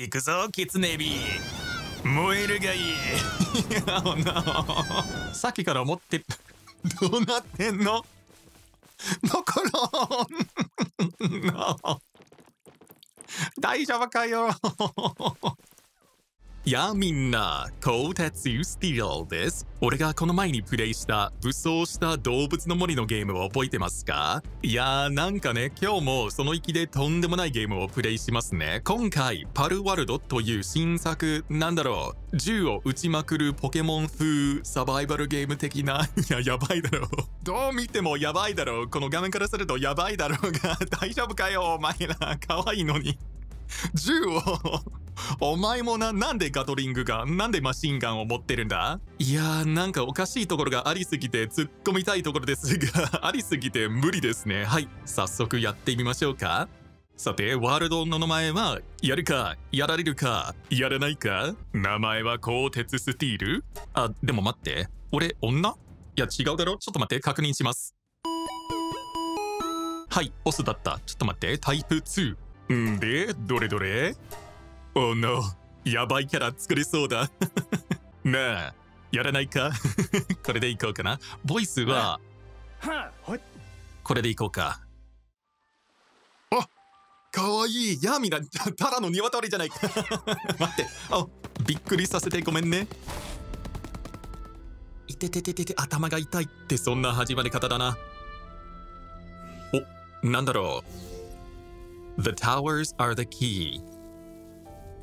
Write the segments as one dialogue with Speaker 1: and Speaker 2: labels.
Speaker 1: 行くぞキツネビ燃えるがいい oh, no. さっきから思ってどうなってんのマこロン大丈夫かよやあみんな、コーテツユスティロです。俺がこの前にプレイした武装した動物の森のゲームを覚えてますかいやーなんかね、今日もその域でとんでもないゲームをプレイしますね。今回、パルワルドという新作、なんだろう、銃を撃ちまくるポケモン風サバイバルゲーム的な、いや、やばいだろう。どう見てもやばいだろう。この画面からするとやばいだろうが、大丈夫かよ、お前ら。可愛いのに。銃をお前もな、なんでガトリングガンなんでマシンガンを持ってるんだいやー、なんかおかしいところがありすぎて突っ込みたいところですが ありすぎて無理ですね。はい、早速やってみましょうか。さて、ワールドの名前は、やるか、やられるか、やらないか名前は鋼鉄スティールあ、でも待って。俺、女いや、違うだろちょっと待って、確認します。はい、オスだった。ちょっと待って、タイプ2。んで、どれどれ o のやばいキャラ作れそうだ なあやらないか これでいこうかなボイスはこれでいこうかあかわいいヤーミナ ただの鶏じゃないか待ってあびっくりさせてごめんねいててててて頭が痛いってそんな始まり方だなおなんだろう The towers are the key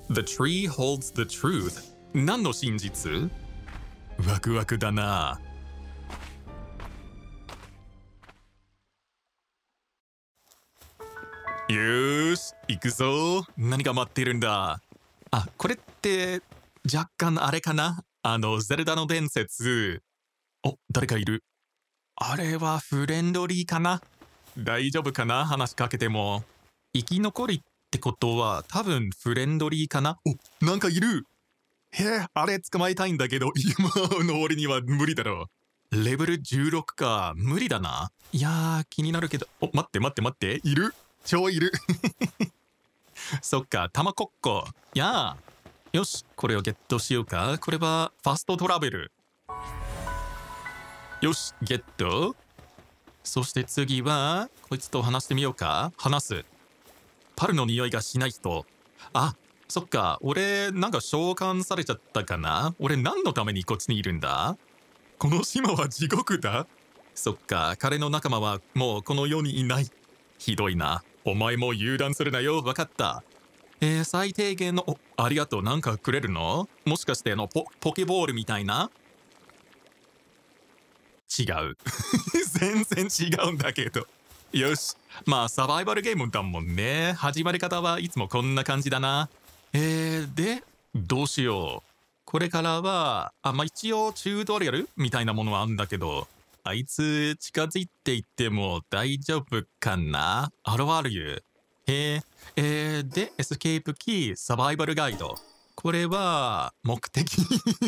Speaker 1: The tree holds the truth 何の真実ワクワクだなよし行くぞ何が待っているんだあこれって若干あれかなあのゼルダの伝説お誰かいるあれはフレンドリーかな大丈夫かな話しかけても生き残りっってことは多分フレンドリーかなおなんかいるへえあれ捕まえたいんだけど今 の俺には無理だろレベル16か無理だないや気になるけどお待って待って待っている超いる そっか玉こっこやあよしこれをゲットしようかこれはファストトラベルよしゲットそして次はこいつと話してみようか話すパルの匂いがしない人あそっか俺なんか召喚されちゃったかな俺何のためにこっちにいるんだこの島は地獄だそっか彼の仲間はもうこの世にいないひどいなお前も油断するなよ分かったえー、最低限のおありがとうなんかくれるのもしかしてあのポポケボールみたいな違う 全然違うんだけどよしまあサバイバルゲームだもんね始まり方はいつもこんな感じだなえー、でどうしようこれからはあまあ一応チュートリアルみたいなものはあんだけどあいつ近づいていっても大丈夫かな ?RRU。へえ。えー、で、エスケープキー、サバイバルガイド。これは、目的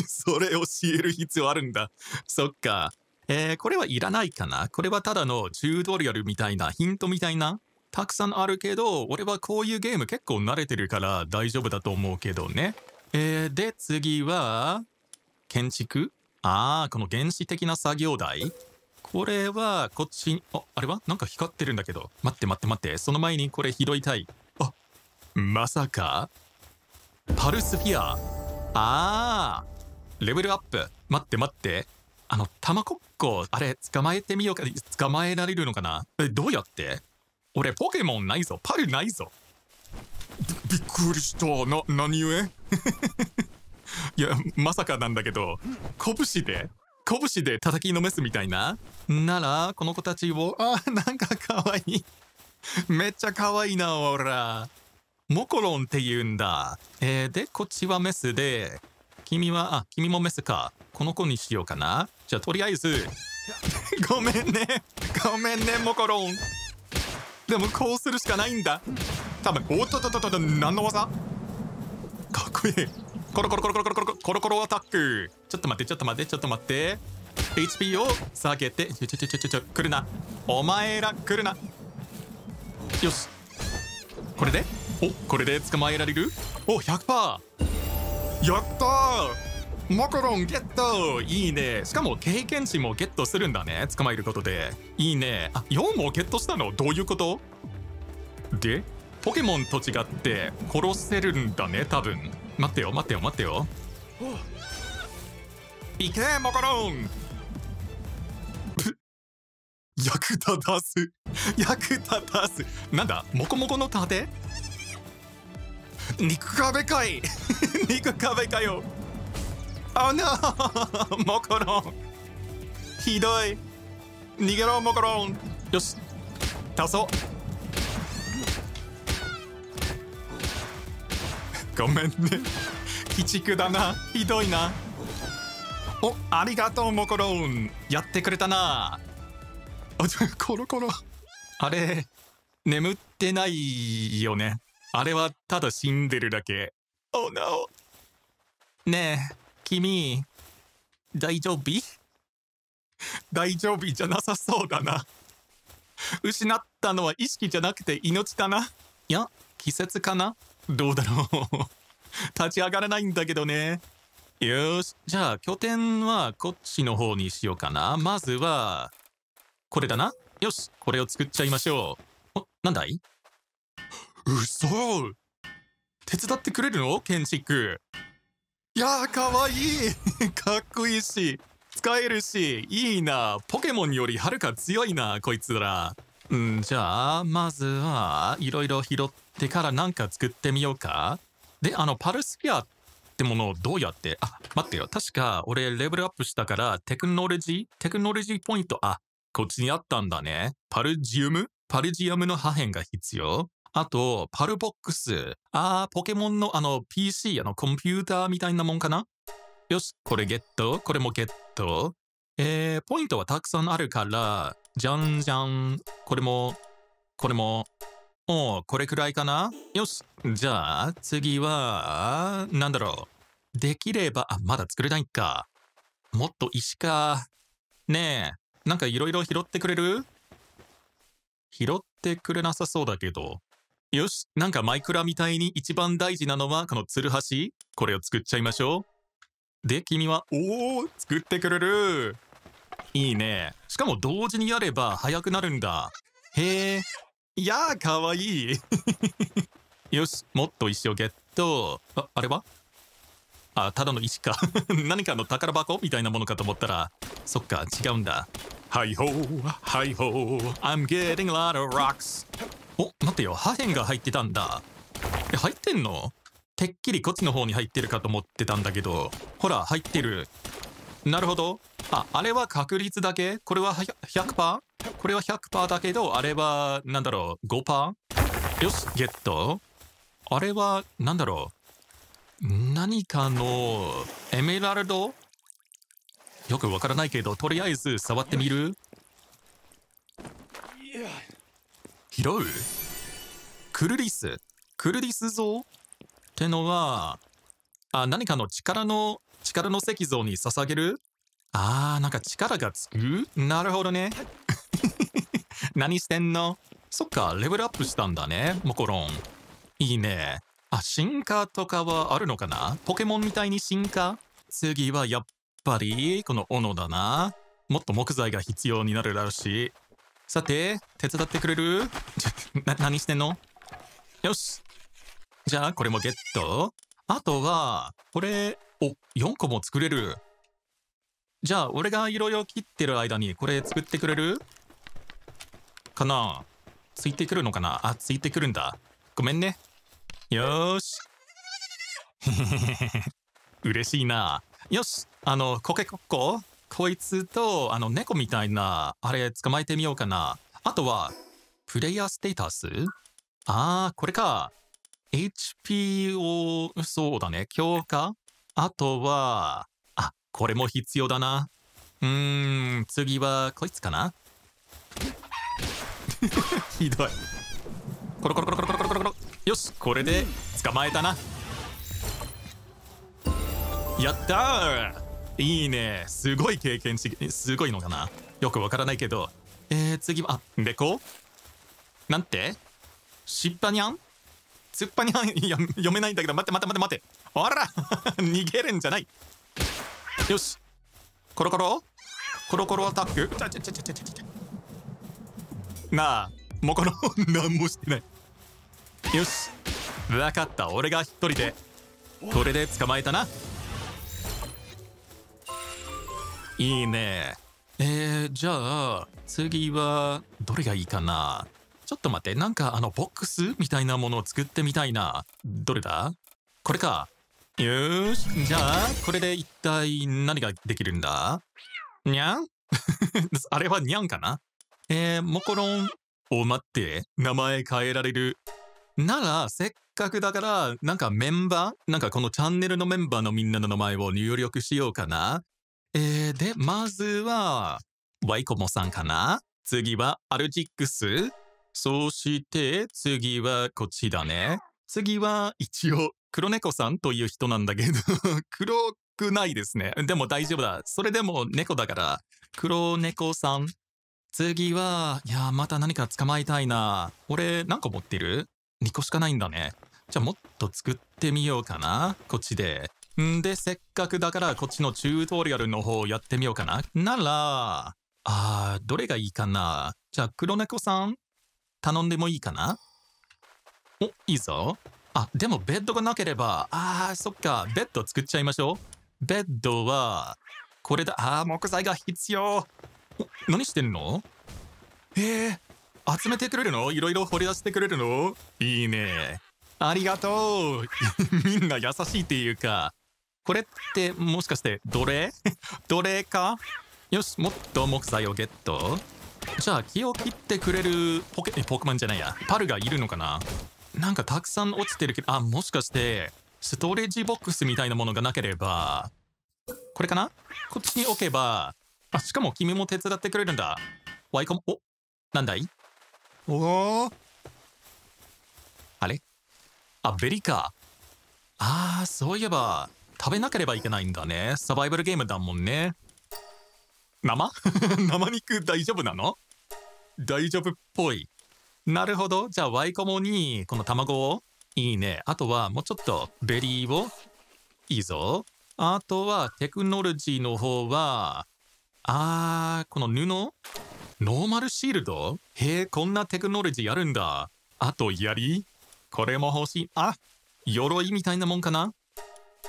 Speaker 1: それ教える必要あるんだ。そっか。えー、これはいらないかなこれはただの10ドリルみたいなヒントみたいなたくさんあるけど俺はこういうゲーム結構慣れてるから大丈夫だと思うけどね。えー、で次は建築ああこの原始的な作業台これはこっちにああれはなんか光ってるんだけど待って待って待ってその前にこれ拾いたいあまさかパルスフィアあーレベルアップ待って待ってあの卵個、あれ、捕まえてみようか、捕まえられるのかなえ、どうやって俺、ポケモンないぞ。パルないぞ。びっくりした。な、何故 いや、まさかなんだけど、拳で、拳で叩きのめすみたいな。なら、この子たちを、あ、なんかかわいい。めっちゃかわいいな、ほら。モコロンって言うんだ。えー、で、こっちはメスで、君は、あ、君もメスか。この子にしようかな。じゃあとりあえず ごめんねごめんねモコロンでもこうするしかないんだ多分おっとっとっとっと何の技かっこいいコロコロコロコロコロコロコロコロアタックちょっと待ってちょっと待ってちょっと待って HP を下げてちょちょちょちょちょ来るなお前ら来るなよしこれでおこれで捕まえられるお100%やったーマカロンゲットいいねしかも経験値もゲットするんだね捕まえることでいいねあ4もゲットしたのどういうことでポケモンと違って殺せるんだね多分待ってよ待ってよ待ってよいけマカロン役立たず役立たずなんだモコモコの盾肉壁かい 肉壁かよ Oh no! モコロンひどい逃げろモコロンよし倒そうごめんね鬼畜だなひどいなおありがとうモコロンやってくれたなあじゃコロコロあれ眠ってないよねあれはただ死んでるだけ Oh no ねえ君、大丈夫大丈夫じゃなさそうだな。失ったのは意識じゃなくて命かな。いや、季節かなどうだろう立ち上がらないんだけどね。よし、じゃあ拠点はこっちの方にしようかな。まずは、これだな。よし、これを作っちゃいましょう。お、なんだい嘘手伝ってくれるの建築。いやーかわいい かっこいいし使えるしいいなポケモンよりはるか強いなこいつらんじゃあまずはいろいろ拾ってからなんか作ってみようかであのパルスフィアってものをどうやってあ待ってよ確か俺レベルアップしたからテクノロジーテクノロジーポイントあこっちにあったんだねパルジウムパルジウムの破片が必要あと、パルボックス。ああ、ポケモンのあの PC、あのコンピューターみたいなもんかなよし、これゲット、これもゲット。えー、ポイントはたくさんあるから、じゃんじゃん。これも、これも。おう、これくらいかなよし。じゃあ、次は、なんだろう。できれば、あ、まだ作れないか。もっと石か。ねえ、なんかいろいろ拾ってくれる拾ってくれなさそうだけど。よし、なんかマイクラみたいに一番大事なのはこのツルハシこれを作っちゃいましょう。で、君は、おお作ってくれるいいね。しかも同時にやれば早くなるんだ。へえ。いやー、かわいい。よし、もっと石をゲット。あ、あれはあ、ただの石か。何かの宝箱みたいなものかと思ったら、そっか、違うんだ。はいほー、はいほー、I'm getting a lot of rocks. お待ってよ破片が入ってたんだえ入ってんのてっきりこっちの方に入ってるかと思ってたんだけどほら入ってるなるほどああれは確率だけこれは 100%? これは100%だけどあれは何だろう 5%? よしゲットあれは何だろう何かのエメラルドよくわからないけどとりあえず触ってみる拾うクルリスクルリス像ってのはあ何かの力の力の石像に捧げるあーなんか力がつくなるほどね 何してんのそっかレベルアップしたんだねモコロンいいねあ進化とかはあるのかなポケモンみたいに進化次はやっぱりこの斧だなもっと木材が必要になるらしいさて、手伝ってくれる な、何してんのよし。じゃあ、これもゲット。あとは、これ、お、4個も作れる。じゃあ、俺が色々切ってる間に、これ作ってくれるかなついてくるのかなあ、ついてくるんだ。ごめんね。よーし。嬉しいな。よし、あの、コケコッコこいつと、あの、猫みたいな、あれ捕まえてみようかな。あとは、プレイヤーステータスああ、これか。HP を、そうだね、強化あとは、あ、これも必要だな。うーん、次は、こいつかな ひどい。コロコロコロコロコロコロコロ。よし、これで捕まえたな。やったーいいね。すごい経験値、すごいのかな。よくわからないけど。えー、次は、あ、でこなんてしっぱにゃんつっぱにゃん、いや、読めないんだけど、待って待って待って待って。あら 逃げるんじゃない。よし。コロコロコロコロアタックちゃちゃちゃちゃちゃちゃ。なあ、もこの、何もしてない。よし。わかった。俺が一人で。これで捕まえたな。いいね。えー、じゃあ、次は、どれがいいかなちょっと待って、なんかあの、ボックスみたいなものを作ってみたいな。どれだこれか。よし。じゃあ、これで一体何ができるんだにゃん あれはにゃんかなえー、モコロン。お、待って。名前変えられる。なら、せっかくだから、なんかメンバーなんかこのチャンネルのメンバーのみんなの名前を入力しようかな。えー、で、まずは、ワイコモさんかな次はアルジックスそして次はこっちだね。次は一応黒猫さんという人なんだけど 黒くないですね。でも大丈夫だ。それでも猫だから黒猫さん。次は、いや、また何か捕まえたいな。俺何個持ってる ?2 個しかないんだね。じゃあもっと作ってみようかな。こっちで。んで、せっかくだからこっちのチュートリアルの方やってみようかな。なら、あー、どれがいいかな。じゃあ、黒猫さん、頼んでもいいかなお、いいぞ。あ、でもベッドがなければ、あー、そっか、ベッド作っちゃいましょう。ベッドは、これだ、あー、木材が必要。何してんのえー、集めてくれるのいろいろ掘り出してくれるのいいね。ありがとう みんな優しいっていうか、これってもしかして奴隷奴隷かよし、もっと木材をゲット。じゃあ気を切ってくれるポケ、ポケモンじゃないや。パルがいるのかななんかたくさん落ちてるけど、あ、もしかして、ストレージボックスみたいなものがなければ、これかなこっちに置けば、あ、しかも君も手伝ってくれるんだ。ワイコン、お、なんだいおおあれあ、ベリか。ああ、そういえば、食べなければいけないんだねサバイバルゲームだもんね生 生肉大丈夫なの大丈夫っぽいなるほどじゃあワイコモにこの卵をいいねあとはもうちょっとベリーをいいぞあとはテクノロジーの方はあーこの布ノーマルシールドへえこんなテクノロジーあるんだあと槍これも欲しいあ鎧みたいなもんかな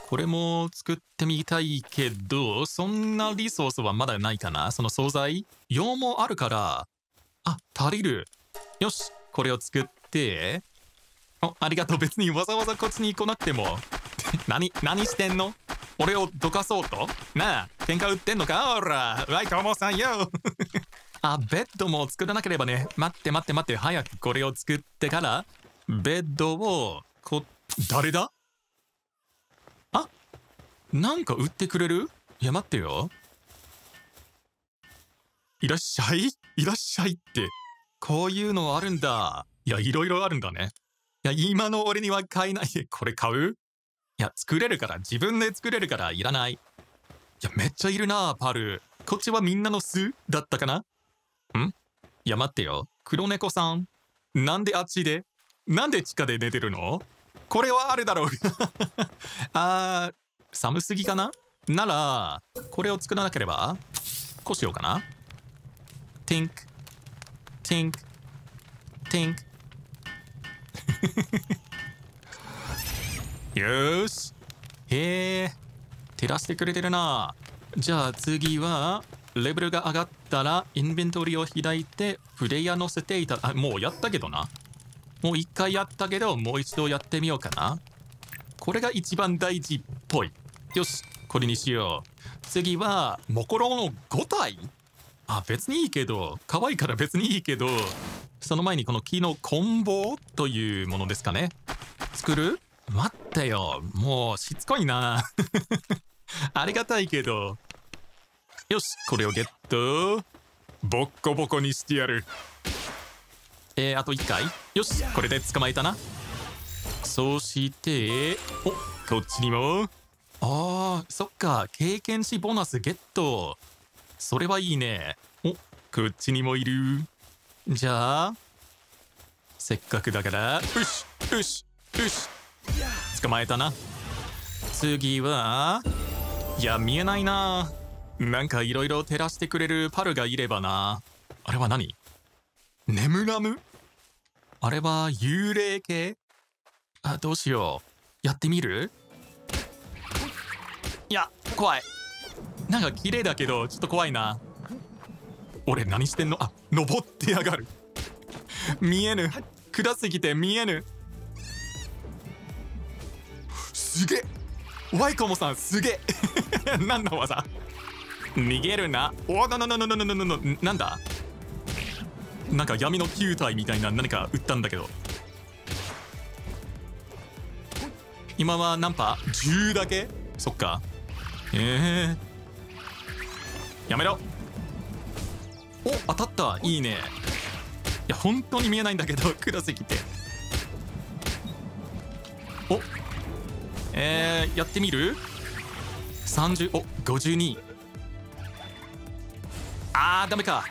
Speaker 1: これも作ってみたいけど、そんなリソースはまだないかなその惣菜用もあるから、あ、足りる。よし、これを作って、あ、ありがとう。別にわざわざこっちに来なくても。何、何してんの俺をどかそうとなあ、喧嘩売ってんのかおら、ライトモさんよ あ、ベッドも作らなければね。待って待って待って、早くこれを作ってから、ベッドを、こ、誰だなんか売ってくれるいや待ってよ。いらっしゃいいらっしゃいって。こういうのあるんだ。いや、いろいろあるんだね。いや、今の俺には買えない。これ買ういや、作れるから、自分で作れるから、いらない。いや、めっちゃいるな、パル。こっちはみんなの巣だったかなんいや、待ってよ。黒猫さん。なんであっちでなんで地下で寝てるのこれはあるだろう あー、寒すぎかななら、これを作らなければ、こうしようかな。Tink, Tink, Tink. よし。へえ、照らしてくれてるな。じゃあ次は、レベルが上がったら、インベントリーを開いて、プレイヤー乗せていた、あ、もうやったけどな。もう一回やったけど、もう一度やってみようかな。これが一番大事ぽい。よし、これにしよう。次は、モコロの5体あ、別にいいけど、可愛いから別にいいけど、その前にこの木のコンボというものですかね。作る待ってよ。もうしつこいな。ありがたいけど。よし、これをゲット。ボッコボコにしてやる。えー、あと1回。よし、これで捕まえたな。そして、お、こっちにも。あー、そっか。経験値ボーナスゲット。それはいいね。お、こっちにもいる。じゃあ、せっかくだから、よし、よし、よし。捕まえたな。次は、いや、見えないな。なんかいろいろ照らしてくれるパルがいればな。あれは何ネムラムあれは幽霊系あ、どうしよう。やってみるいや怖いなんか綺麗だけどちょっと怖いな俺何してんのあ登ってやがる見えぬ暗すぎて見えぬすげえワイコモさんすげえ何の 技逃げるなおなななななななななんだなんか闇の球体みたいな何か売ったんだけど今は何パ10だけそっかえー、やめろお当たったいいねいや本当に見えないんだけど 黒すぎておえー、やってみる30お52あーダメか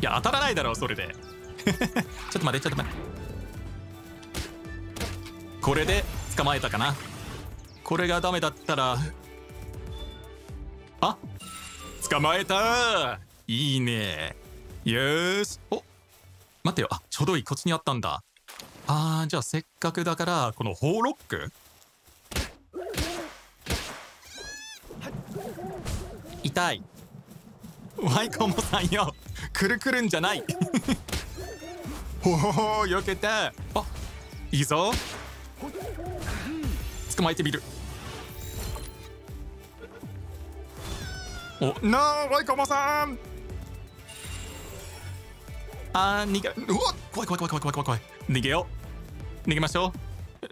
Speaker 1: いや当たらないだろうそれで ちょっと待ってちょっと待ってこれで捕まえたかなこれがダメだったらあ捕まえたいいねよしお待ってよあちょうどいいこっちにあったんだあーじゃあせっかくだからこのホーロック痛いワイコモさんよくるくるんじゃない おおよけてあいいぞ捕まえてみるおなあワイコモさんあー逃げうわ怖い怖い怖い怖い怖い怖い逃げよう逃げましょ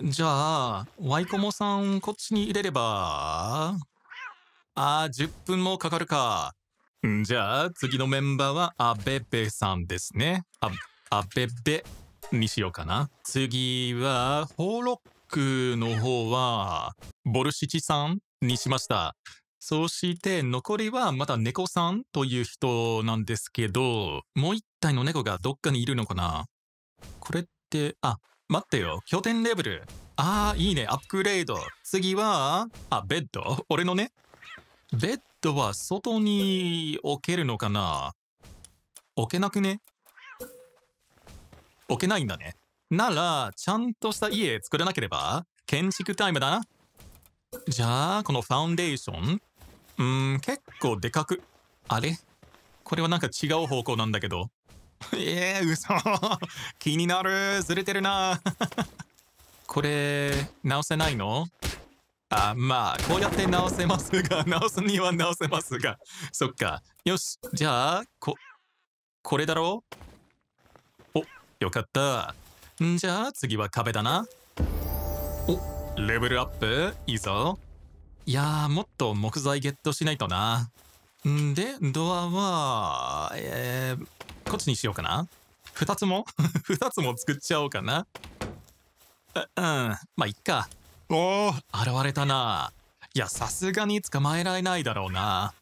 Speaker 1: うじゃあワイコモさんこっちに入れればああ10分もかかるかじゃあ次のメンバーはアベベさんですねあアベベにしようかな次はホロクの方は、ボルシチさんにしました。そして残りはまた猫さんという人なんですけど、もう一体の猫がどっかにいるのかなこれって、あ、待ってよ。拠点レベル。ああ、いいね。アップグレード。次は、あ、ベッド。俺のね。ベッドは外に置けるのかな置けなくね置けないんだね。なら、ちゃんとした家作らなければ、建築タイムだな。じゃあ、このファンデーションうーん、結構でかく。あれこれはなんか違う方向なんだけど。えー、嘘 気になるずれてるな これ、直せないのあ、まあ、こうやって直せますが、直すには直せますが。そっか。よし、じゃあ、こ、これだろお、よかった。んじゃあ次は壁だなおレベルアップいいぞいやーもっと木材ゲットしないとなんでドアはえー、こっちにしようかな2つも2 つも作っちゃおうかなううんまあいっかおお現れたないやさすがに捕まえられないだろうな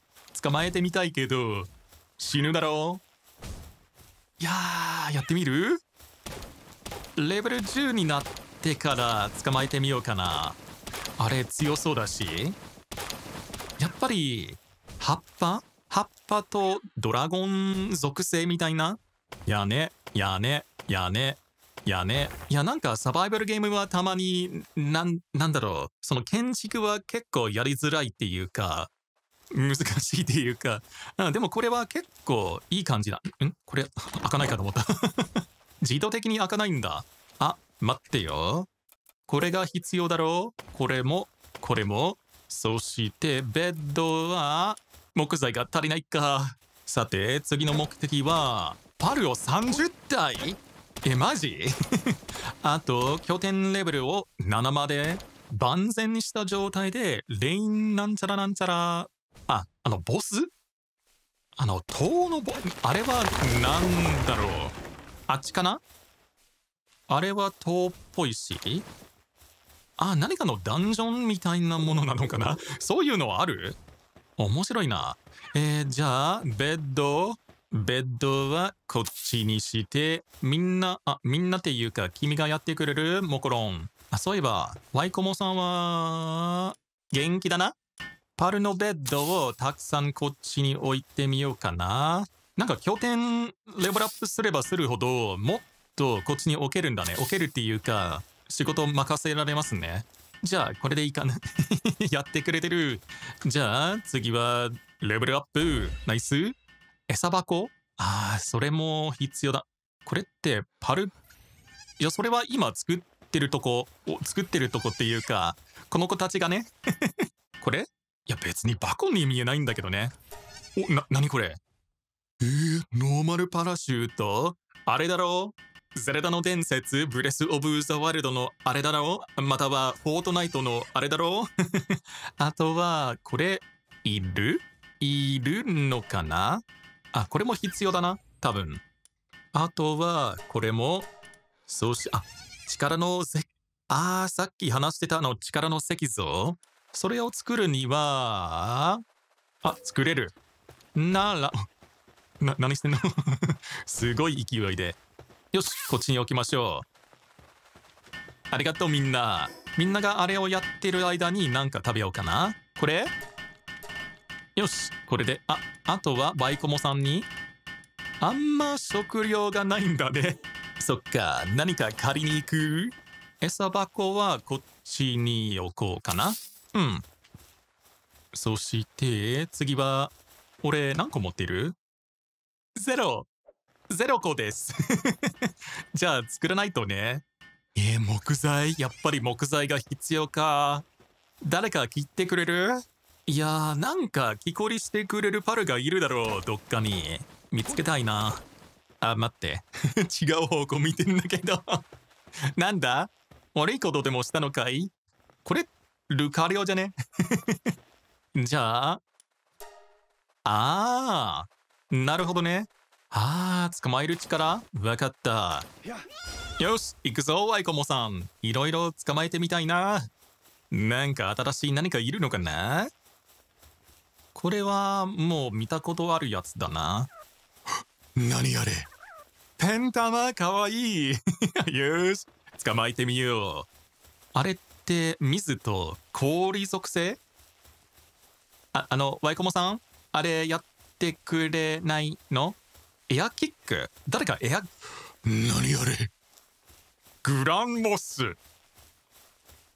Speaker 1: 捕まえてみたいけど死ぬだろういやーやってみるレベル10になってから捕まえてみようかなあれ強そうだしやっぱり葉っぱ葉っぱとドラゴン属性みたいなやねやねやねやねいやなんかサバイバルゲームはたまになんなんだろうその建築は結構やりづらいっていうか難しいっていうか、うん、でもこれは結構いい感じだんこれ開かないかと思った自動的に開かないんだ。あ、待ってよ。これが必要だろう。これも、これも。そして、ベッドは、木材が足りないか。さて、次の目的は、パルを30体え、マジ あと、拠点レベルを7まで、万全にした状態で、レインなんちゃらなんちゃら、あ、あの、ボスあの、塔のボ、あれは、なんだろう。あっちかなあれは塔っぽいし。あ、何かのダンジョンみたいなものなのかな そういうのはある面白いな。えー、じゃあ、ベッド、ベッドはこっちにして、みんな、あ、みんなっていうか、君がやってくれるモコロン。あ、そういえば、ワイコモさんは、元気だなパルのベッドをたくさんこっちに置いてみようかな。なんか拠点レベルアップすればするほど、もっとこっちに置けるんだね。置けるっていうか、仕事任せられますね。じゃあ、これでいいかな。やってくれてる。じゃあ、次は、レベルアップ。ナイス。餌箱ああ、それも必要だ。これって、パル、いや、それは今作ってるとこ、作ってるとこっていうか、この子たちがね。これいや、別にバコに見えないんだけどね。お、な、なにこれえー、ノーマルパラシュートあれだろゼルダの伝説、ブレス・オブ・ザ・ワールドのあれだろまたは、フォートナイトのあれだろ あとは、これ、いるいるのかなあ、これも必要だな。多分。あとは、これも、そうし、あ、力のせあさっき話してたの、力の石像それを作るには、あ、作れる。なら、な、何してんの すごい勢いで。よし、こっちに置きましょう。ありがとうみんな。みんながあれをやってる間に何か食べようかな。これよし、これで、あ、あとはバイコモさんに。あんま食料がないんだね。そっか、何か借りに行く餌箱はこっちに置こうかな。うん。そして、次は、俺何個持ってるゼロゼロ個です じゃあ作らないとねえー、木材やっぱり木材が必要か誰か切ってくれるいやーなんか木こりしてくれるパルがいるだろうどっかに見つけたいなあ待って 違う方向見てんだけどなんだ悪いことでもしたのかいこれルカリオじゃね じゃあああなるほどね。ああ、捕まえる力わかった。よし、行くぞ、アイコモさん。いろいろ捕まえてみたいな。なんか新しい何かいるのかなこれは、もう見たことあるやつだな。何あれペン玉かわいい よし、捕まえてみよう。あれって、水と氷属性あ、あの、ワイコモさんあれやっってくれないのエアキック誰かエア何あれグランボス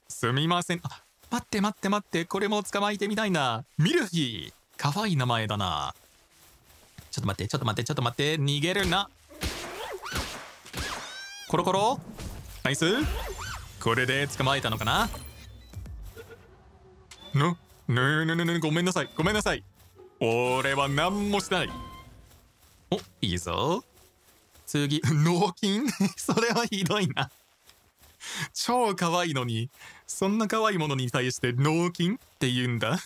Speaker 1: すみませんあ待って待って待ってこれも捕まえてみたいなミルフィーかわいい名前だなちょっと待ってちょっと待ってちょっと待って逃げるなコロコロナイスこれで捕まえたのかなぬぬぬぬぬごめんなさいごめんなさい俺は何もしないおいいぞ次 脳筋 それはひどいな超可愛いのにそんな可愛いものに対して脳筋って言うんだ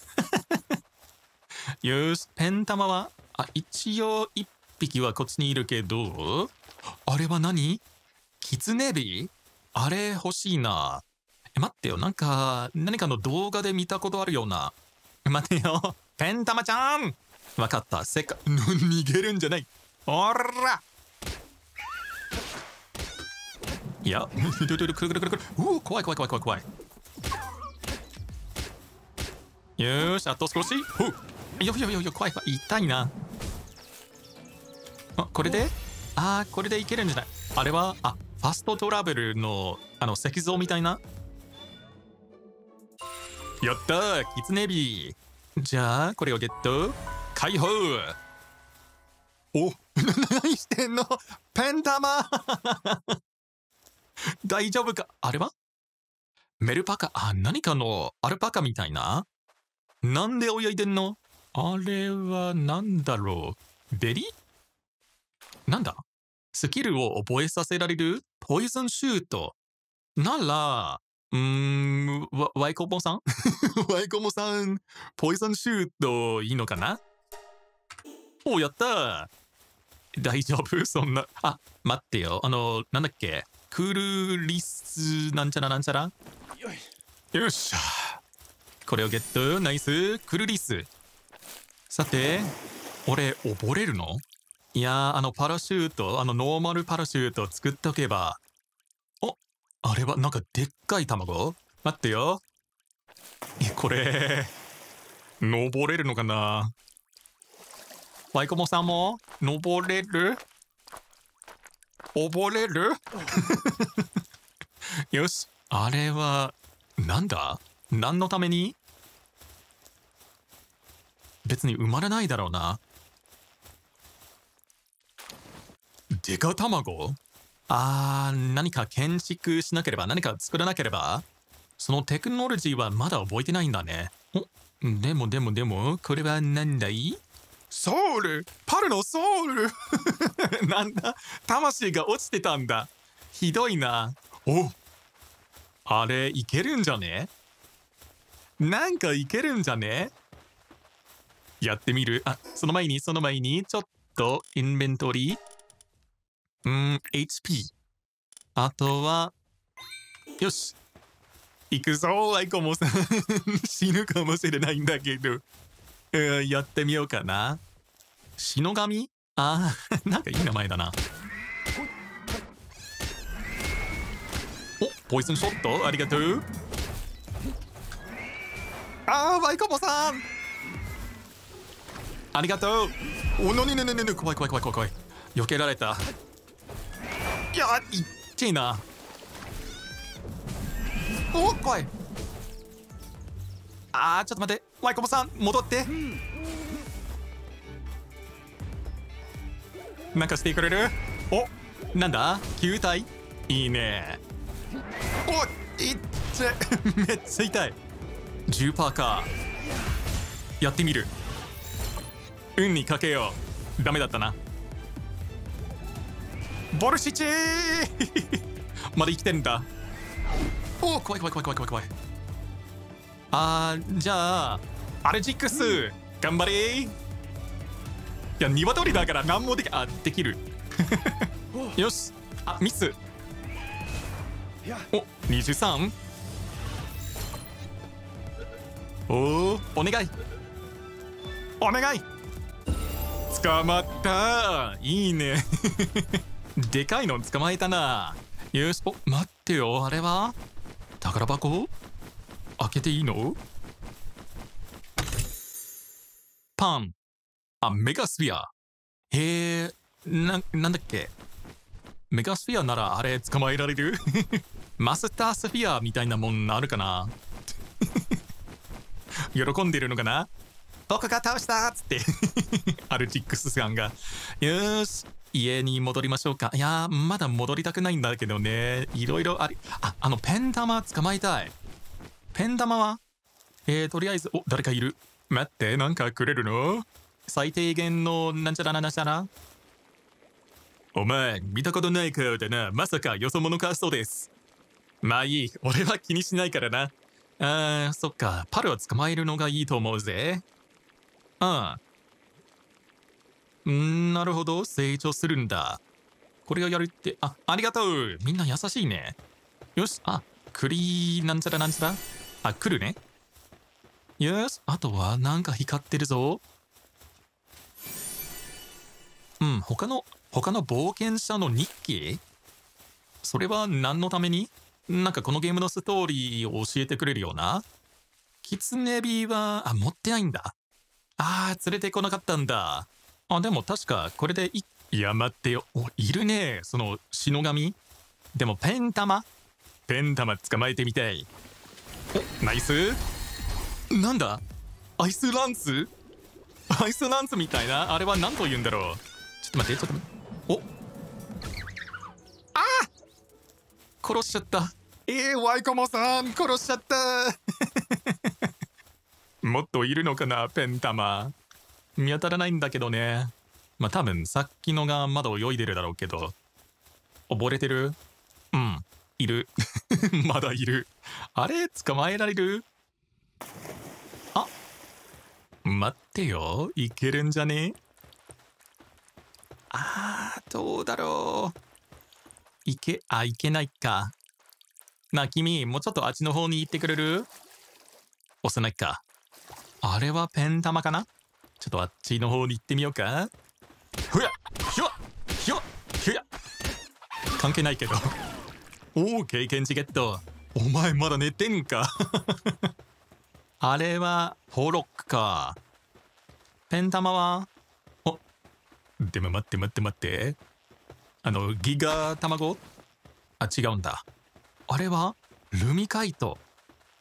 Speaker 1: よしペン玉はあ一応1匹はこっちにいるけどあれは何キツネビあれ欲しいなえ待ってよなんか何かの動画で見たことあるような待てよペン玉ちゃんわかったせっか逃げるんじゃないおらいやくるくるくるくるう怖い怖い怖い怖い怖いよしあと少しほうよよいよ怖い怖い痛いなあこれであこれでいけるんじゃないあれはあファストトラベルのあの石像みたいなやったーキツネビーじゃあこれをゲット解放お何してんのペン玉 大丈夫かあれはメルパカあ何かのアルパカみたいななんで泳いでんのあれは何だろうベリなんだスキルを覚えさせられるポイズンシュートならうーん、ワイコモさん ワイコモさん、ポイズンシュートいいのかなお、やった大丈夫そんな。あ、待ってよ。あの、なんだっけクールリス、なんちゃらなんちゃらよっしゃ。これをゲット。ナイス。クルリス。さて、俺、溺れるのいやあの、パラシュート、あの、ノーマルパラシュート作っとけば、あれはなんかでっかい卵待ってよ。これ、登れるのかなワイコモさんも登れる溺れる よし、あれは、なんだ何のために別に埋まらないだろうな。デカ卵あー、何か建築しなければ、何か作らなければ、そのテクノロジーはまだ覚えてないんだね。おでもでもでも、これは何だいソウルパルのソウル なんだ魂が落ちてたんだ。ひどいな。おあれ、いけるんじゃねなんかいけるんじゃねやってみる。あ、その前に、その前に、ちょっと、インベントリー。うん、HP。あとは、よし。行くぞ、アイコモさん。死ぬかもしれないんだけど。うん、やってみようかな。篠神ああ、なんかいい名前だな。おポイズンショットありがとう。ああ、アイコモさんありがとうおのにねねねね怖い怖い怖い怖い怖い。避けられた。あいっていなおっ来いあーちょっと待ってワイコモさん戻って、なんかしてくれるおなんだ球体いいねおいって めっちゃ痛い10パーかやってみる運にかけようダメだったなボルシチまだ生きてんだおお怖い怖い怖い怖い怖い怖いあーじゃあアレジックス、うん、頑張れいや鶏だから何もできあできる よしあミスお23おおお願いお願い捕まったいいね でかいの捕まえたなよしお待ってよあれは宝箱開けていいのパンあメガスフィアへえななんだっけメガスフィアならあれ捕まえられる マスタースフィアみたいなもんあるかな 喜んでるのかな僕が倒したっつって アルティックスさんがよし家に戻りましょうかいやまだ戻りたくないんだけどねいろいろありああのペン玉捕まえたいペン玉はえー、とりあえずお誰かいる待ってなんかくれるの最低限のなんちゃらなんちゃらお前見たことない顔だなまさかよそ者かそうですまあいい俺は気にしないからなあーそっかパルは捕まえるのがいいと思うぜああんなるほど成長するんだこれをやるってあありがとうみんな優しいねよしあーなんちゃらなんちゃらあ来るねよしあとはなんか光ってるぞうん他の他の冒険者の日記それは何のためになんかこのゲームのストーリーを教えてくれるようなキツネビは、あ、持ってないんだ。ああ、連れてこなかったんだ。あでも確かこれでいいや待ってよおいるねその死神でもペン玉ペン玉捕まえてみたいおナイスなんだアイスランスアイスランスみたいなあれは何と言うんだろうちょっと待ってちょっとおああ殺しちゃったえー、ワイコモさん殺しちゃった もっといるのかなペン玉見当たらないんだけどね。まあ多分さっきのがまだ泳いでるだろうけど、溺れてるうん、いる。まだいる。あれ捕まえられるあ待ってよ。いけるんじゃねあー、どうだろう。いけ、あ、いけないか。なあ、君、もうちょっとあっちの方に行ってくれる押せないか。あれはペン玉かなちょっとあっちの方に行ってみようかふやひょひょひょ関係ないけど おお経験値ゲットお前まだ寝てんか あれはフォロックかペン玉はおでも待って待って待ってあのギガ卵あ違うんだあれはルミカイト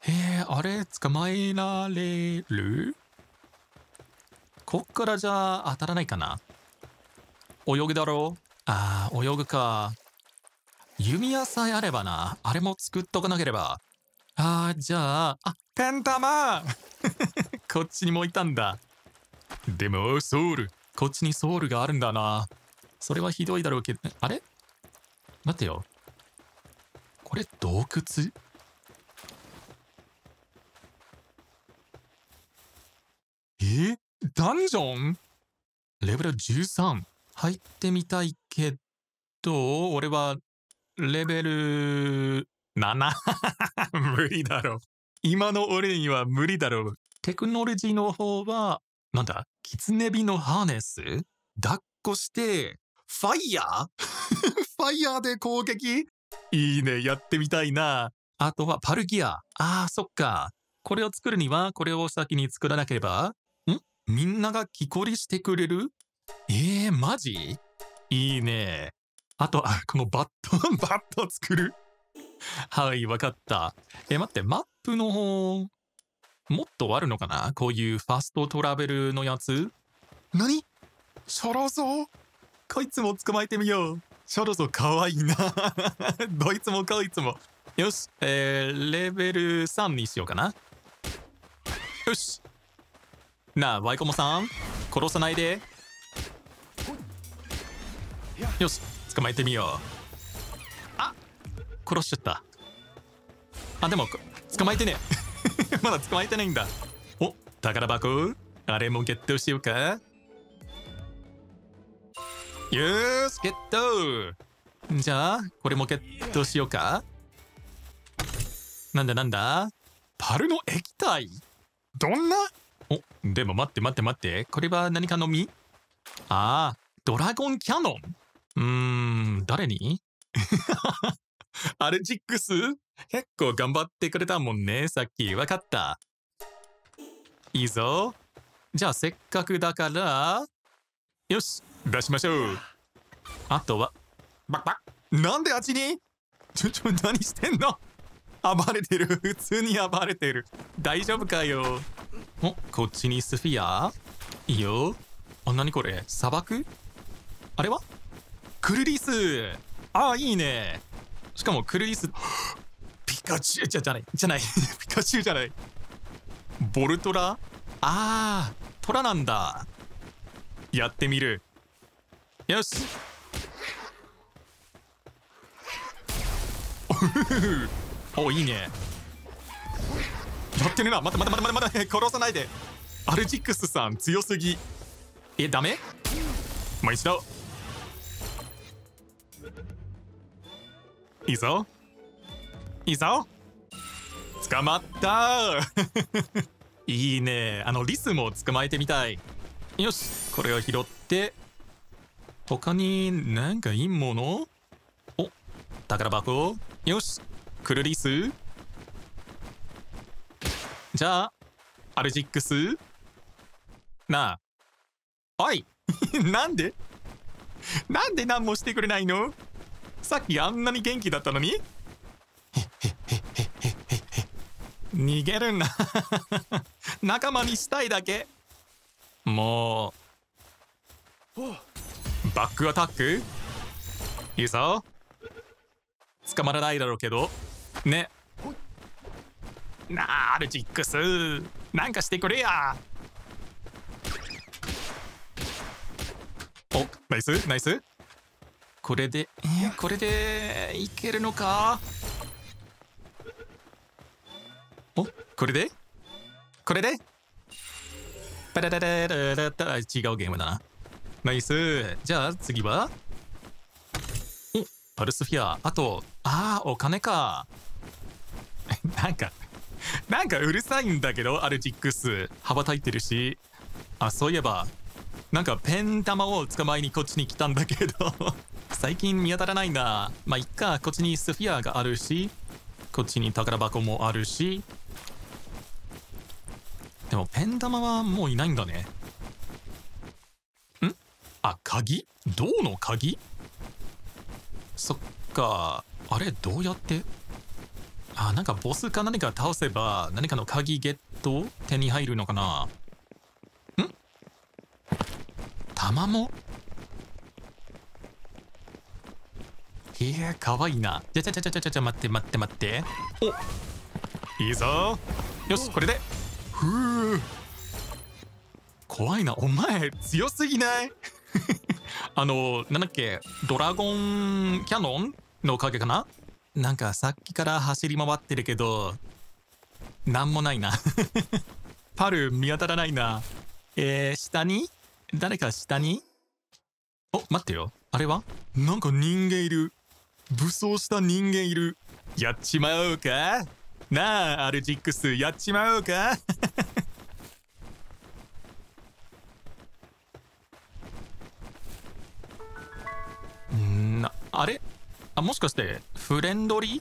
Speaker 1: へえあれ捕まえられるこっからじゃ当たらないかな泳ぐだろうああ、泳ぐか。弓矢さえあればな、あれも作っとかなければ。ああ、じゃあ、あ、ペン玉 こっちにもいたんだ。でも、ソウル。こっちにソウルがあるんだな。それはひどいだろうけど、あれ待てよ。これ、洞窟えダンジョンレベル 13? 入ってみたいけど、俺はレベル 7? 無理だろ。今の俺には無理だろ。テクノロジーの方は、なんだ、キツネビのハーネス抱っこして、ファイヤー ファイヤーで攻撃いいね、やってみたいな。あとはパルギア。ああ、そっか。これを作るには、これを先に作らなければみんなが木こりしてくれるえー、マジいいね。あと、あ、このバット、バット作る。はい、わかった。え、待って、マップの方、もっとあるのかなこういうファストトラベルのやつ。何シャラゾこいつも捕まえてみよう。シャラゾかわいいな。どいつもこいつも。よし、えー、レベル3にしようかな。よし、なあワイコモさん殺さないでよし捕まえてみようあ殺しちゃったあでも捕まえてね まだ捕まえてないんだお宝箱あれもゲットしようかよしゲットじゃあこれもゲットしようかなんだなんだパルの液体どんなおでも待って待って待ってこれは何かの実ああドラゴンキャノンうーん誰に アルジックス結構頑張ってくれたもんねさっき分かったいいぞじゃあせっかくだからよし出しましょうあとはバッバッなんであっちにちょちょ何してんの暴れてる普通に暴れてる大丈夫かよこっちにスフィアいいよあ何これ砂漠あれはクルリスああいいねしかもクルリス ピカチュウじゃじゃないじゃない ピカチュウじゃないボルトラあートラなんだやってみるよしお いいねやってるな待って待って待って待って 殺さないでアルジックスさん強すぎえダメもう一度いいぞいいぞ捕まった いいねあのリスも捕まえてみたいよしこれを拾って他になんかいいものお宝箱よしくるリスじゃあ、アルジックスなあ。おい なんでなんで何もしてくれないのさっきあんなに元気だったのに逃げるな。仲間にしたいだけもうバックアタックいいぞ捕まらないだろうけどねなあルジックスなんかしてくれやおナイスナイスこれで、えー、これでいけるのかおこれでこれでパララララララ違うゲームだなナイスじゃあ次はパルスフィアあとああお金かなんかなんかうるさいんだけど、アルティックス。羽ばたいてるし。あ、そういえば、なんかペン玉を捕まえにこっちに来たんだけど 最近見当たらないな。まあ、いっか、こっちにスフィアがあるし、こっちに宝箱もあるし。でもペン玉はもういないんだね。んあ、鍵銅の鍵そっか。あれ、どうやってあ、なんかボスか何か倒せば、何かの鍵ゲット手に入るのかなん玉もいや、かわいいな。じゃじゃじゃじゃじゃじゃ、待って待って待って。おいいぞ。よし、これで。ふう。怖いな。お前、強すぎない あの、なんだっけ、ドラゴンキャノンのおかげかななんかさっきから走り回ってるけど、なんもないな パル見当たらないな。えー、下に誰か下にお、待ってよ。あれはなんか人間いる。武装した人間いる。やっちまおうかなあ、アルジックス、やっちまおうか んあれあ、もしかして、フレンドリー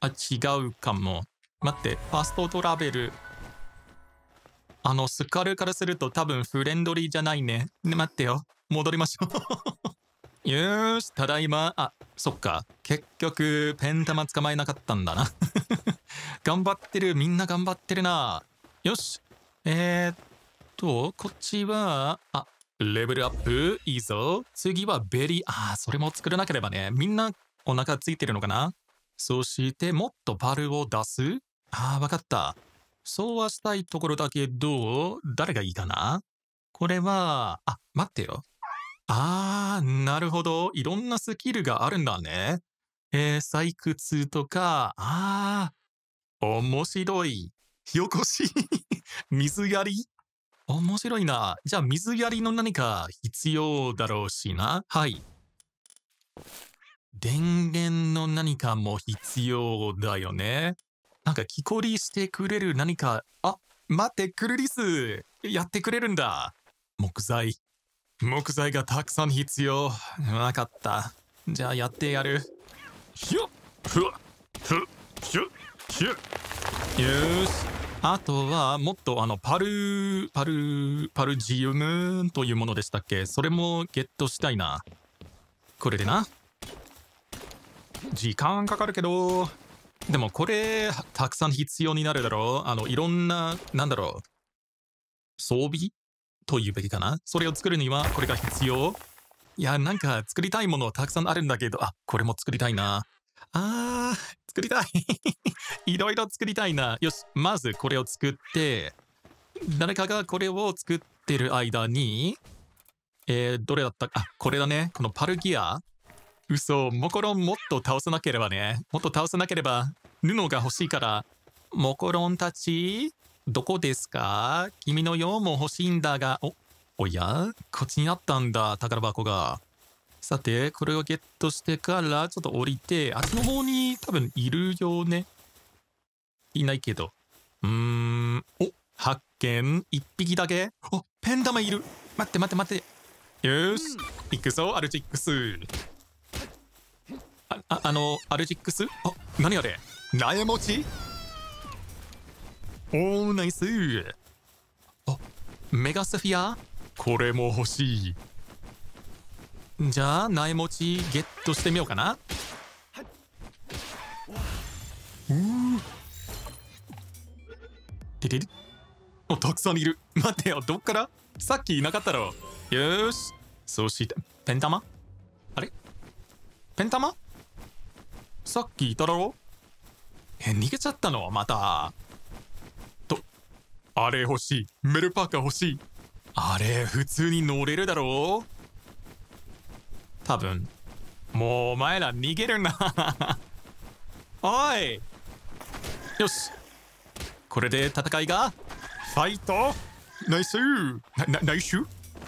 Speaker 1: あ、違うかも。待って、ファストトラベル。あの、スカルからすると多分フレンドリーじゃないね。ね待ってよ。戻りましょう よし、ただいま。あ、そっか。結局、ペン玉捕まえなかったんだな 頑張ってる。みんな頑張ってるな。よし。えー、っと、こっちは、あ、レベルアップ、いいぞ。次はベリー、ああ、それも作らなければね。みんなお腹ついてるのかなそして、もっとバルを出すああ、わかった。そうはしたいところだけど、誰がいいかなこれは、あ、待ってよ。ああ、なるほど。いろんなスキルがあるんだね。えー、採掘とか、ああ、面白い。よこし水やり面白いな。じゃあ、水やりの何か必要だろうしな。はい。電源の何かも必要だよね。なんか、木こりしてくれる何か、あ、待って、クルリス。やってくれるんだ。木材。木材がたくさん必要。分かった。じゃあ、やってやる。ひっふわふひひよし。あとは、もっとあの、パル、パル、パルジウムというものでしたっけそれもゲットしたいな。これでな。時間かかるけど、でもこれ、たくさん必要になるだろうあの、いろんな、なんだろう。装備というべきかなそれを作るにはこれが必要いや、なんか作りたいものたくさんあるんだけど、あ、これも作りたいな。あー、作りたい。いろいろ作りたいな。よし、まずこれを作って、誰かがこれを作ってる間に、えー、どれだったか、あ、これだね。このパルギア。嘘、モコロンもっと倒さなければね。もっと倒さなければ、布が欲しいから。モコロンたち、どこですか君の用も欲しいんだが、お、おやこっちにあったんだ、宝箱が。さて、これをゲットしてから、ちょっと降りて、あっちの方に多分いるよね。いないけど。うーん、お、発見。一匹だけ。お、ペン玉いる。待って待って待って。よし、行くぞ、アルチックス。あ、ああの、アルチックスあ、何あれ苗持ちおー、ナイス。あ、メガスフィアこれも欲しい。じゃあ苗持ちゲットしてみようかなうーておたくさんいる待ってよどっからさっきいなかったろよしそしてペン玉あれペン玉さっきいただろえ逃げちゃったのまたとあれ欲しいメルパーカー欲しいあれ普通に乗れるだろう多分。もうお前ら逃げるな おいよしこれで戦いがファイトナイスなナイス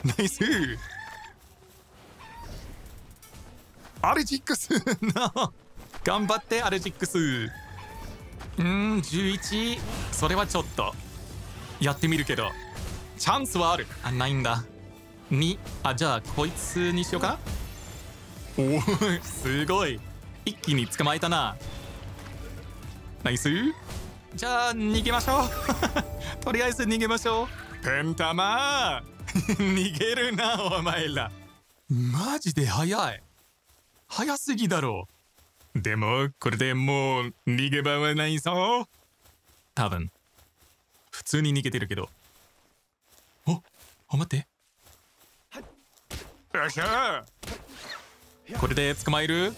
Speaker 1: ナイスアルジックス 頑張ってアルジックスうん11それはちょっとやってみるけどチャンスはあるあないんだ2あじゃあこいつにしようかおおすごい一気に捕まえたなナイスじゃあ逃げましょう とりあえず逃げましょうペン玉 逃げるなお前らマジで早い早すぎだろうでもこれでもう逃げ場はないぞ多分普通に逃げてるけどおお待ってよっしゃこれで捕まえる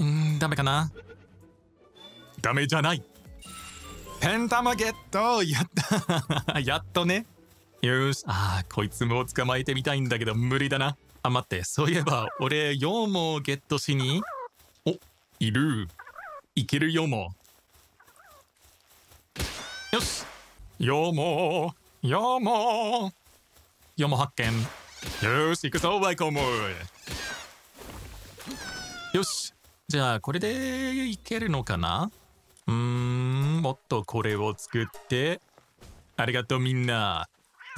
Speaker 1: うんダメかなダメじゃないペン玉ゲットやった やっとねよしあこいつも捕まえてみたいんだけど無理だなあ待ってそういえば俺羊をゲットしにおいるいける羊毛よし羊毛羊毛羊毛発見よし行くぞワイコムよしじゃあこれでいけるのかなうんもっとこれを作ってありがとうみんな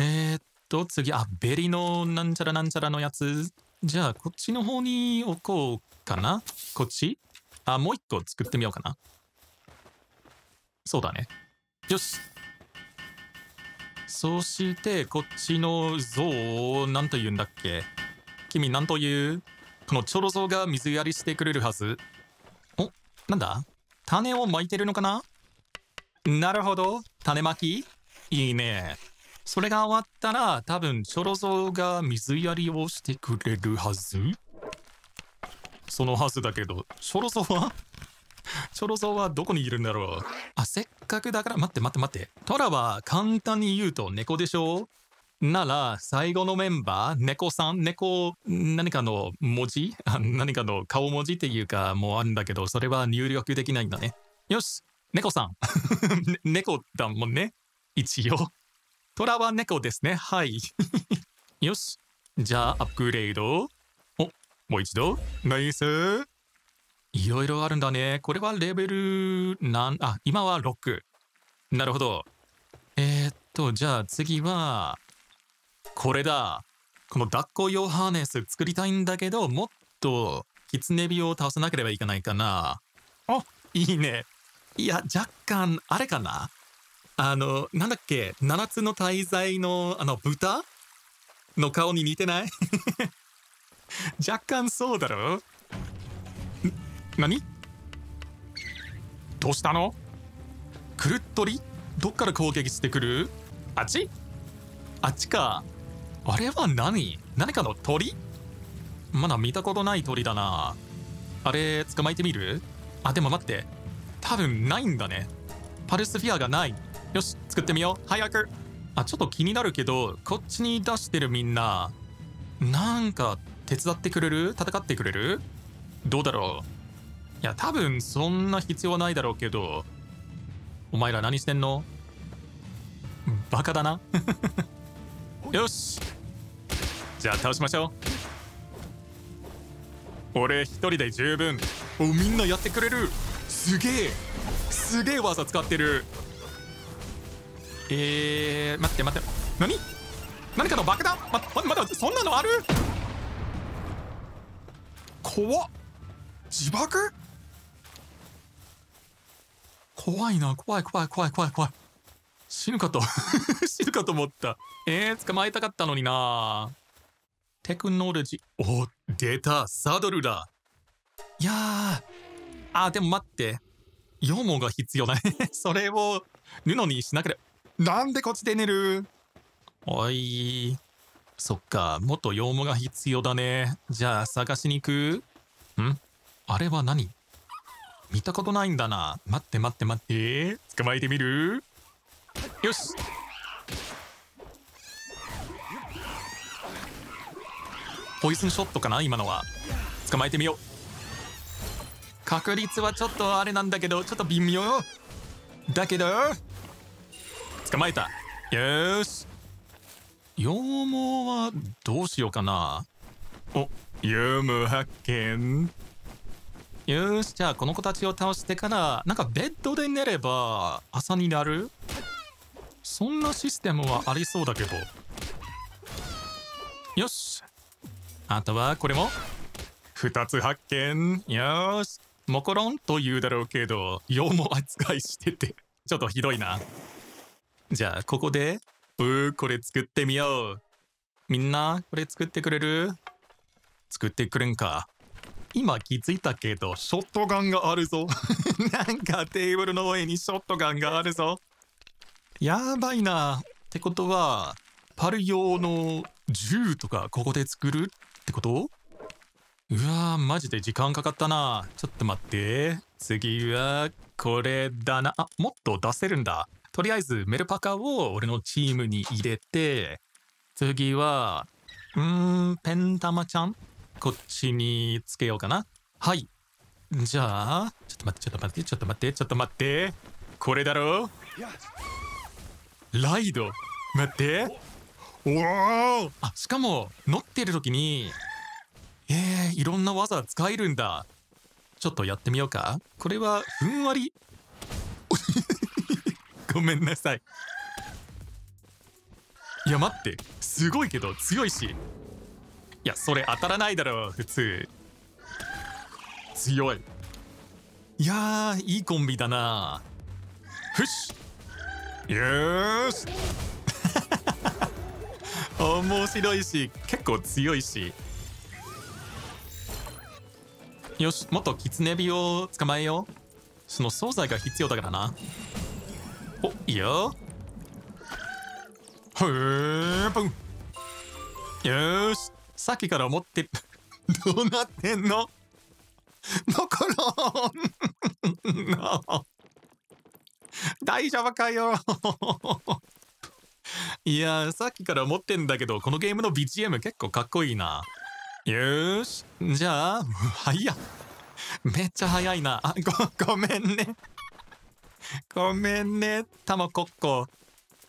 Speaker 1: えー、っと次あベリのなんちゃらなんちゃらのやつじゃあこっちの方に置こうかなこっちあもう一個作ってみようかなそうだねよしそしてこっちの像を何と言うんだっけ君何と言うこのチョロ像が水やりしてくれるはず。おなんだ種をまいてるのかななるほど種まきいいね。それが終わったら多分チョロ像が水やりをしてくれるはずそのはずだけどチョロ像はチョロゾウはどこにいるんだろうあ、せっかくだから、待って待って待って。トラは簡単に言うと猫でしょなら、最後のメンバー、猫さん、猫、何かの文字 何かの顔文字っていうか、もうあるんだけど、それは入力できないんだね。よし、猫さん。ね、猫だもんね。一応。虎は猫ですね。はい。よし。じゃあ、アップグレード。お、もう一度。ナイス。いろいろあるんだね。これはレベル何あ、今は6。なるほど。えー、っと、じゃあ次は、これだ。この抱っこ用ハーネス作りたいんだけど、もっと、キツネビを倒さなければいけないかな。あ、いいね。いや、若干、あれかな。あの、なんだっけ、7つの大罪の、あの、豚の顔に似てない 若干そうだろ何どうしたのくるっとりどっから攻撃してくるあっちあっちかあれは何何かの鳥まだ見たことない鳥だなあれ捕まえてみるあでも待って多分ないんだねパルスフィアがないよし作ってみよう早くあちょっと気になるけどこっちに出してるみんななんか手伝ってくれる戦ってくれるどうだろういや、多分そんな必要ないだろうけど、お前ら何してんのバカだな。よしじゃあ倒しましょう。俺一人で十分。お、みんなやってくれるすげえすげえ技使ってるえー、待って待って何何かの爆弾ま、ま、まだそんなのある怖っ自爆怖いな、怖い怖い怖い怖い怖い。死ぬかと 死ぬかと思った。えー、捕まえたかったのになテクノロジー。お、出た、サドルだ。いやー、あ、でも待って。羊毛が必要ない それを布にしなければ。なんでこっちで寝るおい。そっか、もっと羊毛が必要だね。じゃあ探しに行く。んあれは何見たことないんだな待って待って待って捕まえてみるよしポイズンショットかな今のは捕まえてみよう確率はちょっとあれなんだけどちょっと微妙だけど捕まえたよし羊毛はどうしようかなおユーム発見よし、じゃあこの子たちを倒してから、なんかベッドで寝れば朝になるそんなシステムはありそうだけど。よし。あとはこれも2つ発見。よし。もコロンと言うだろうけど、用も扱いしててちょっとひどいな。じゃあここで、うー、これ作ってみよう。みんな、これ作ってくれる作ってくれんか。今気づいたけど、ショットガンがあるぞ。なんかテーブルの上にショットガンがあるぞ。やばいな。ってことは、パル用の銃とかここで作るってことうわー、マジで時間かかったな。ちょっと待って。次は、これだな。あ、もっと出せるんだ。とりあえず、メルパカを俺のチームに入れて、次は、うーん、ペン玉ちゃんこっちにつけようかな。はい。じゃあ、ちょっと待って、ちょっと待って、ちょっと待って、ちょっと待って。これだろライド。待って。おあ、しかも、乗ってる時に、えー、いろんな技使えるんだ。ちょっとやってみようか。これは、ふんわり。ごめんなさい。いや、待って。すごいけど、強いし。いやそれ当たらないだろう普通強いいやいいコンビだなよしよし 面白いし結構強いしよしもっとキツネビを捕まえようその惣菜が必要だからなおいいよへえぷんよしさっきから思ってる どうなってんのマこの 大丈夫かよ いやさっきから思ってんだけど、このゲームの BGM 結構かっこいいな。よし。じゃあ、はいや。めっちゃ早いな。あ、ご、ごめんね。ごめんね、たまこっこ。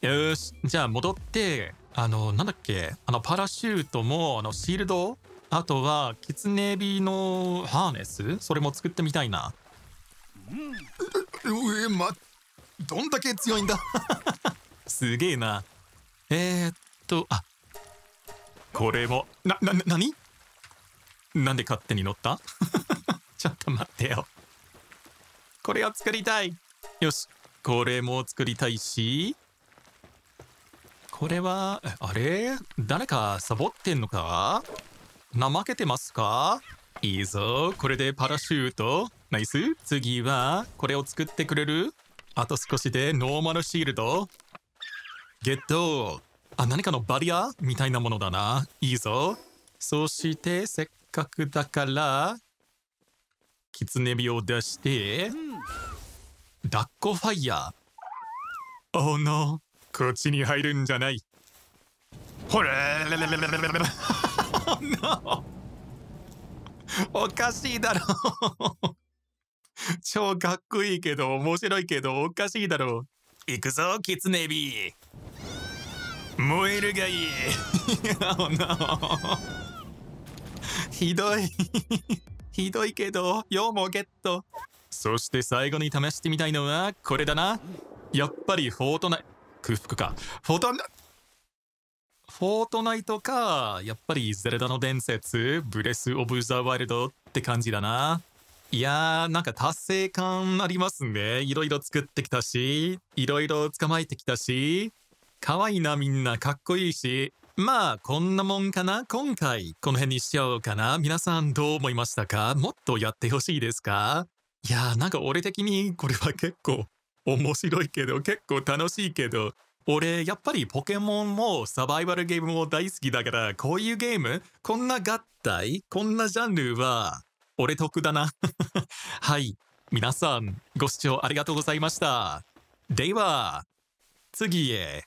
Speaker 1: よし。じゃあ戻って、あの、なんだっけ、あの、パラシュートも、あの、シールド、あとは、キツネビのハーネスそれも作ってみたいな。うん、え、え、ま、どんだけ強いんだ すげえな。えー、っと、あ、これも、な、な、な、なになんで勝手に乗った ちょっと待ってよ。これを作りたい。よし、これも作りたいし、これは、あれ誰かサボってんのか怠けてますかいいぞ。これでパラシュート。ナイス。次は、これを作ってくれるあと少しでノーマルシールド。ゲット。あ、何かのバリアみたいなものだな。いいぞ。そして、せっかくだから、キツネ火を出して、抱っこファイヤー。Oh こっちに入るんじゃないほれ おかしいだろ超かっこいいけど面白いけどおかしいだろ行くぞキツネビ燃えるがいい oh, no! ひどいひどいけどよもゲットそして最後に試してみたいのはこれだなやっぱりフォートナイト空腹か。フォート、フォートナイトか、やっぱりゼルダの伝説、ブレス・オブ・ザ・ワイルドって感じだな。いやー、なんか達成感ありますね。いろいろ作ってきたし、いろいろ捕まえてきたし、可愛いなみんな、かっこいいし。まあ、こんなもんかな今回、この辺にしちゃおうかな皆さんどう思いましたかもっとやってほしいですかいやー、なんか俺的にこれは結構面白いけど結構楽しいけど俺やっぱりポケモンもサバイバルゲームも大好きだからこういうゲームこんな合体こんなジャンルは俺得だな はい皆さんご視聴ありがとうございましたでは次へ。